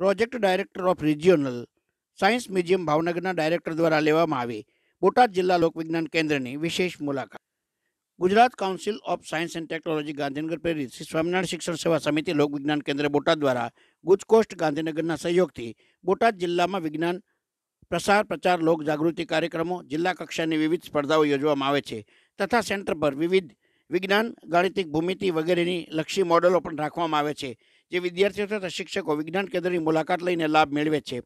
project director of regional science museum ભાવનગરના director દ્વારા લેવામાં આવી બોટાદ જિલ્લા લોકવિજ્ઞાન કેન્દ્રની વિશેષ મુલાકાત Gujarat council of science and technology Gandhinagar પ્રેરિત શ્રી સ્વામિનારાયણ શિક્ષણ સેવા સમિતિ લોકવિજ્ઞાન કેન્દ્ર બોટાદ દ્વારા ગુજકોસ્ટ ગાંધીનગરના સહયોગથી બોટાદ જિલ્લામાં વિજ્ઞાન પ્રસાર પ્રચાર લોક જાગૃતિ કાર્યક્રમો જિલ્લા કક્ષાની વિવિધ સ્પર્ધાઓ યોજવામાં આવે છે તથા સેન્ટર પર વિવિધ વિજ્ઞાન ગાણિતિક ભૂમિતિ વગેરેની લક્ષી મોડેલો પણ રાખવામાં આવે છે જે વિદ્યાર્થીઓ તથા શિક્ષકો વિજ્ઞાન કેન્દ્રની મુલાકાત લઈને લાભ મેળવે છે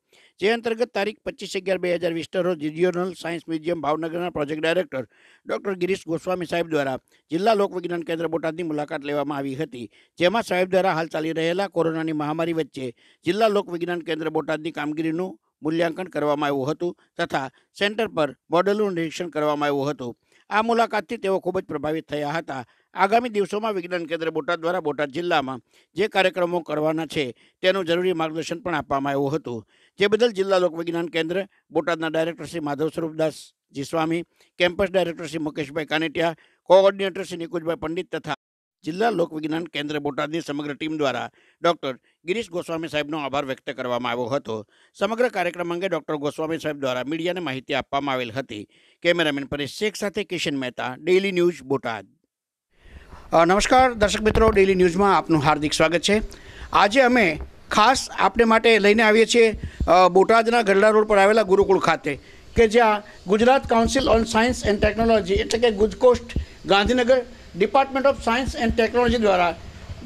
જે અંતર્ગત તારીખ પચીસ અગિયાર બે હજાર વીસના રોજ રિજિયોનલ સાયન્સ મ્યુઝિયમ ભાવનગરના project director doctor Girish Goswami સાહેબ દ્વારા જિલ્લા લોકવિજ્ઞાન કેન્દ્ર બોટાદની મુલાકાત લેવામાં આવી હતી જેમાં સાહેબ દ્વારા હાલ ચાલી રહેલા કોરોનાની મહામારી વચ્ચે જિલ્લા લોકવિજ્ઞાન કેન્દ્ર બોટાદની કામગીરીનું મૂલ્યાંકન કરવામાં આવ્યું હતું તથા સેન્ટર પર મોડલનું નિરીક્ષણ કરવામાં આવ્યું હતું આ મુલાકાતથી તેઓ ખૂબ જ પ્રભાવિત થયા હતા આગામી દિવસોમાં વિજ્ઞાન કેન્દ્ર બોટાદ દ્વારા બોટાદ જિલ્લામાં જે કાર્યક્રમો કરવાના છે તેનું જરૂરી માર્ગદર્શન પણ આપવામાં આવ્યું હતું જે બદલ જિલ્લા લોકવિજ્ઞાન કેન્દ્ર બોટાદના director Shri Madhav Swarupdas ji Swami campus director Shri Mukeshbhai Kanetiya coordinator Shri Nikunjbhai Pandit તથા જિલ્લા લોકવિજ્ઞાન કેન્દ્ર બોટાદની સમગ્ર ટીમ દ્વારા ડૉક્ટર ગિરીશ ગોસ્વામી સાહેબનો આભાર વ્યક્ત કરવામાં આવ્યો હતો સમગ્ર કાર્યક્રમ અંગે ડૉક્ટર ગોસ્વામી સાહેબ દ્વારા મીડિયાને માહિતી આપવામાં આવેલ હતી કેમેરામેન પરેશ શેખ સાથે કિશન મહેતા ડેઇલી ન્યૂઝ બોટાદ નમસ્કાર દર્શક મિત્રો ડેલી ન્યૂઝમાં આપનું હાર્દિક સ્વાગત છે આજે અમે ખાસ આપણે માટે લઈને આવીએ છીએ બોટાદના ગઢડા રોડ પર આવેલા ગુરુકુળ ખાતે કે જ્યાં Gujarat council on science and technology એટલે કે ગુજકોસ્ટ Gandhinagar department of science and technology દ્વારા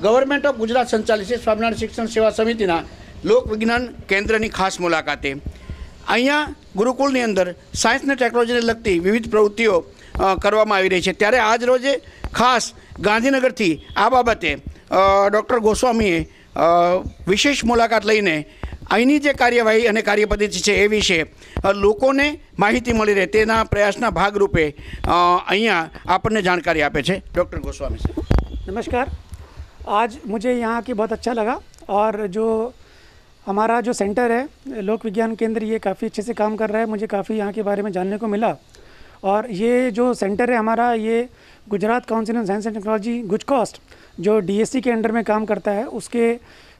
ગવર્મેન્ટ ઓફ ગુજરાત સંચાલિત છે સ્વામિનારાયણ શિક્ષણ સેવા સમિતિના લોક વિજ્ઞાન કેન્દ્રની ખાસ મુલાકાતે અહીંયા ગુરુકુળની અંદર સાયન્સ અને ટેકનોલોજીને લગતી વિવિધ પ્રવૃત્તિઓ કરવામાં આવી રહી છે ત્યારે આજ રોજે ખાસ ગાંધીનગર થી આ બાબતે ડોક્ટર ગોસ્વામી વિશેષ મુલાકાત લઈને આની જે કાર્યવાહી અને કાર્યપદ્ધતિ છે એ વિશે લોકોને માહિતી મળી રહે તેના પ્રયાસના ભાગ રૂપે અહીંયા આપણને જાણકારી આપે છે ડોક્ટર ગોસ્વામી સર नमस्कार આજ مجھے یہاں કે બહુ اچھا لگا ઓર જો અમારું જો સેન્ટર છે લોકવિજ્ઞાન કેન્દ્ર યે કાફી अच्छे से કામ કર رہا ہے مجھے કાફી અહીંયા કે બારેમે જાણને કો મિલા और ये जो सेंटर है हमारा ये Gujarat council of science and technology गुजकॉस्ट जो डीएससी के अंडर में काम करता है उसके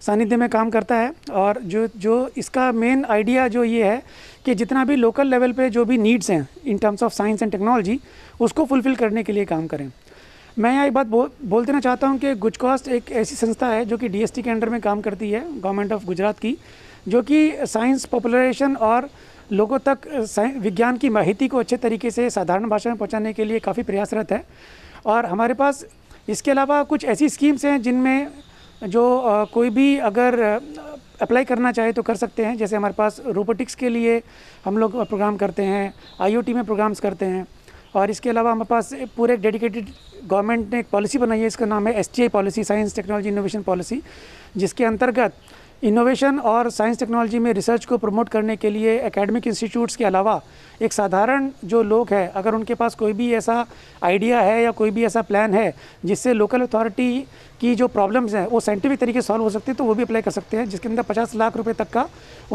सानिध्य में काम करता है और जो जो इसका मेन आइडिया जो ये है कि जितना भी लोकल लेवल पे जो भी नीड्स हैं in terms of science and technology उसको फुलफ़िल करने के लिए काम करें मैं यहाँ एक बात बो, बोल देना चाहता हूँ कि गुजकॉस्ट एक ऐसी संस्था है जो कि डी के अंडर में काम करती है गवर्नमेंट ऑफ गुजरात की जो कि साइंस पॉपुलरेशन और लोगों तक विज्ञान की माहिती को अच्छे तरीके से साधारण भाषा में पहुँचाने के लिए काफ़ी प्रयासरत है और हमारे पास इसके अलावा कुछ ऐसी स्कीम्स हैं जिनमें जो आ, कोई भी अगर अप्लाई करना चाहे तो कर सकते हैं जैसे हमारे पास रोबोटिक्स के लिए हम लोग प्रोग्राम करते हैं आईओटी में प्रोग्राम्स करते हैं और इसके अलावा हमारे पास पूरे डेडिकेटेड गवर्नमेंट ने एक पॉलिसी बनाई है इसका नाम है S policy science technology innovation policy जिसके अंतर्गत इनोवेशन और साइंस टेक्नोलॉजी में रिसर्च को प्रमोट करने के लिए एकेडमिक इंस्टीट्यूट्स के अलावा एक साधारण जो लोग हैं अगर उनके पास कोई भी ऐसा आइडिया है या कोई भी ऐसा प्लान है जिससे लोकल अथॉरिटी की जो प्रॉब्लम्स हैं वो साइंटिफिक तरीके से सॉल्व हो सकती है तो वो भी अप्लाई कर सकते हैं जिसके अंदर पचास लाख रुपये तक का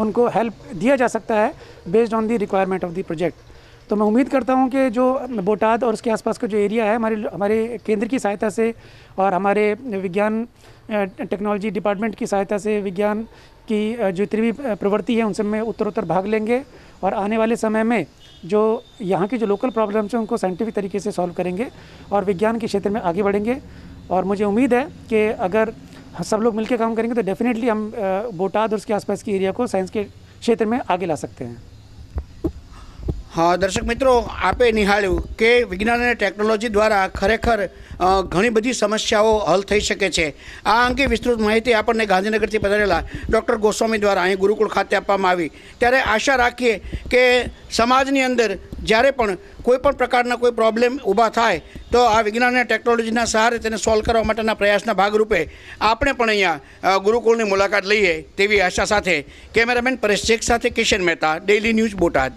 उनको हेल्प दिया जा सकता है based on the requirement of the project तो मैं उम्मीद करता हूँ कि जो बोटाद और उसके आसपास का जो एरिया है हमारे हमारे केंद्र की सहायता से और हमारे विज्ञान टेक्नोलॉजी डिपार्टमेंट की सहायता से विज्ञान की जो इतनी भी प्रवृत्ति है उनसे में उत्तरोत्तर भाग लेंगे और आने वाले समय में जो यहाँ की जो लोकल प्रॉब्लम्स हैं उनको साइंटिफिक तरीके से सॉल्व करेंगे और विज्ञान के क्षेत्र में आगे बढ़ेंगे और मुझे उम्मीद है कि अगर सब लोग मिलकर काम करेंगे तो डेफिनेटली हम बोटाद और उसके आसपास की एरिया को साइंस के क्षेत्र में आगे ला सकते हैं દર્શક મિત્રો આપે નિહાળ્યું કે વિજ્ઞાન અને ટેકનોલોજી દ્વારા ખરેખર ઘણી બધી સમસ્યાઓ હલ થઈ શકે છે આ અંગે વિસ્તૃત માહિતી આપણને ગાંધીનગરથી પધારેલા ડૉક્ટર ગોસ્વામી દ્વારા અહીં ગુરુકુળ ખાતે આપવામાં આવી ત્યારે આશા રાખીએ કે સમાજની અંદર જ્યારે પણ કોઈપણ પ્રકારના કોઈ પ્રોબ્લેમ ઊભા થાય તો આ વિજ્ઞાન અને ટેકનોલોજીના સહારે તેને સોલ્વ કરવા માટેના પ્રયાસના ભાગરૂપે આપણે પણ અહીંયા ગુરુકુળની મુલાકાત લઈએ તેવી આશા સાથે કેમેરામેન પરેશ શેખ સાથે કિશન મહેતા ડેઇલી ન્યૂઝ બોટાદ